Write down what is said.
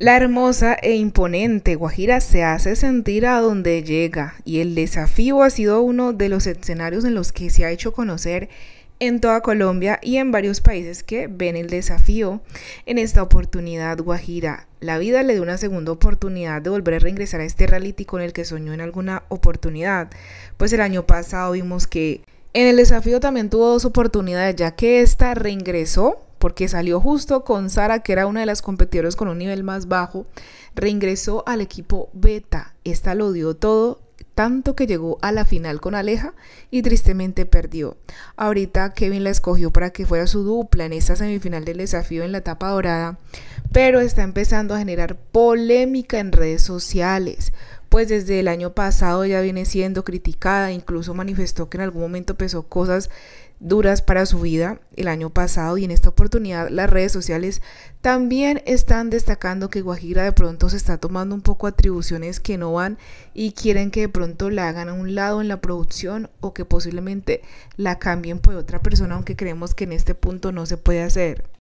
La hermosa e imponente Guajira se hace sentir a donde llega y el desafío ha sido uno de los escenarios en los que se ha hecho conocer en toda Colombia y en varios países que ven el desafío. En esta oportunidad, Guajira, la vida le dio una segunda oportunidad de volver a reingresar a este reality con el que soñó en alguna oportunidad, pues el año pasado vimos que en el desafío también tuvo dos oportunidades, ya que esta reingresó porque salió justo con Sara, que era una de las competidoras con un nivel más bajo, reingresó al equipo Beta. Esta lo dio todo, tanto que llegó a la final con Aleja y tristemente perdió. Ahorita Kevin la escogió para que fuera su dupla en esta semifinal del desafío en la etapa dorada, pero está empezando a generar polémica en redes sociales pues desde el año pasado ya viene siendo criticada, incluso manifestó que en algún momento pesó cosas duras para su vida el año pasado y en esta oportunidad las redes sociales también están destacando que Guajira de pronto se está tomando un poco atribuciones que no van y quieren que de pronto la hagan a un lado en la producción o que posiblemente la cambien por otra persona aunque creemos que en este punto no se puede hacer.